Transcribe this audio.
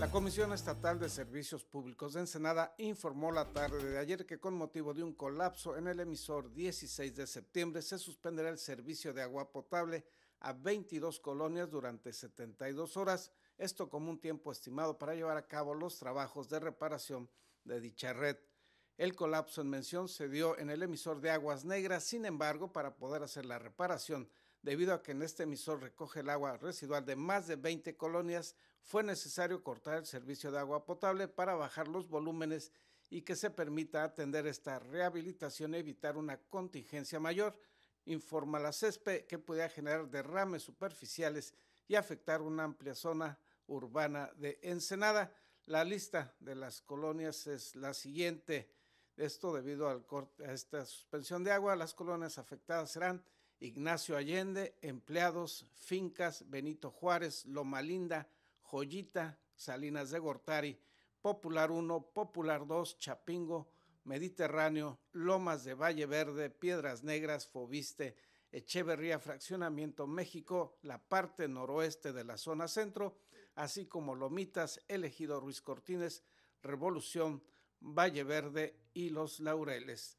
La Comisión Estatal de Servicios Públicos de Ensenada informó la tarde de ayer que con motivo de un colapso en el emisor 16 de septiembre se suspenderá el servicio de agua potable a 22 colonias durante 72 horas, esto como un tiempo estimado para llevar a cabo los trabajos de reparación de dicha red. El colapso en mención se dio en el emisor de aguas negras, sin embargo, para poder hacer la reparación debido a que en este emisor recoge el agua residual de más de 20 colonias, fue necesario cortar el servicio de agua potable para bajar los volúmenes y que se permita atender esta rehabilitación y evitar una contingencia mayor, informa la CESPE que podía generar derrames superficiales y afectar una amplia zona urbana de Ensenada. La lista de las colonias es la siguiente. Esto debido a esta suspensión de agua, las colonias afectadas serán Ignacio Allende, empleados, fincas, Benito Juárez, Loma Linda, Joyita, Salinas de Gortari, Popular 1, Popular 2, Chapingo, Mediterráneo, Lomas de Valle Verde, Piedras Negras, Fobiste, Echeverría, Fraccionamiento México, la parte noroeste de la zona centro, así como Lomitas, Elegido Ruiz Cortines, Revolución, Valle Verde y Los Laureles.